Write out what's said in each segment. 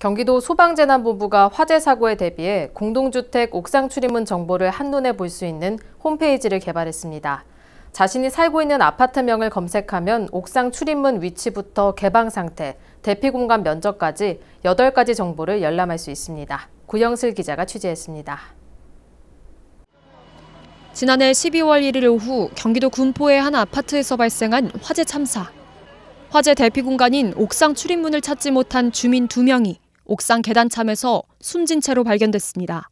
경기도 소방재난본부가 화재 사고에 대비해 공동주택 옥상 출입문 정보를 한눈에 볼 수 있는 홈페이지를 개발했습니다. 자신이 살고 있는 아파트명을 검색하면 옥상 출입문 위치부터 개방 상태, 대피 공간 면적까지 8가지 정보를 열람할 수 있습니다. 구영슬 기자가 취재했습니다. 지난해 12월 1일 오후 경기도 군포의 한 아파트에서 발생한 화재 참사. 화재 대피 공간인 옥상 출입문을 찾지 못한 주민 2명이 옥상 계단참에서 숨진 채로 발견됐습니다.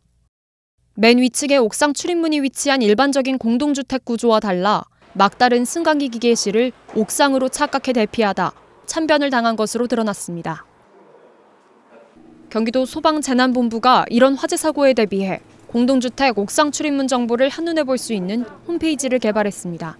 맨위측에 옥상 출입문이 위치한 일반적인 공동주택 구조와 달라 막다른 승강기 기계의 실을 옥상으로 착각해 대피하다 참변을 당한 것으로 드러났습니다. 경기도 소방재난본부가 이런 화재 사고에 대비해 공동주택 옥상 출입문 정보를 한눈에 볼 수 있는 홈페이지를 개발했습니다.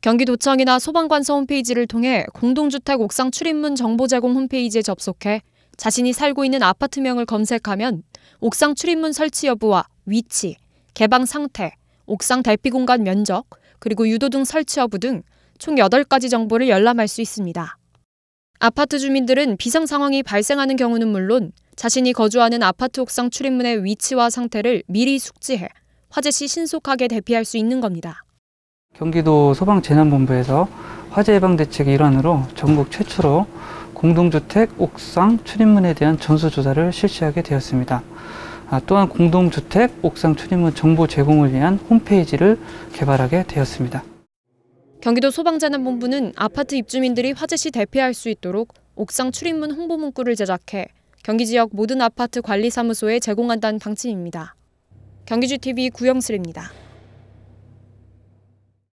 경기도청이나 소방관서 홈페이지를 통해 공동주택 옥상 출입문 정보 제공 홈페이지에 접속해 자신이 살고 있는 아파트명을 검색하면 옥상 출입문 설치 여부와 위치, 개방 상태, 옥상 대피 공간 면적, 그리고 유도 등 설치 여부 등 총 8가지 정보를 열람할 수 있습니다. 아파트 주민들은 비상 상황이 발생하는 경우는 물론 자신이 거주하는 아파트 옥상 출입문의 위치와 상태를 미리 숙지해 화재 시 신속하게 대피할 수 있는 겁니다. 경기도 소방재난본부에서 화재 예방 대책의 일환으로 전국 최초로 공동주택 옥상 출입문에 대한 전수조사를 실시하게 되었습니다. 아, 또한 공동주택 옥상 출입문 정보 제공을 위한 홈페이지를 개발하게 되었습니다. 경기도 소방재난본부는 아파트 입주민들이 화재 시 대피할 수 있도록 옥상 출입문 홍보 문구를 제작해 경기 지역 모든 아파트 관리사무소에 제공한다는 방침입니다. 경기주 TV 구영슬입니다.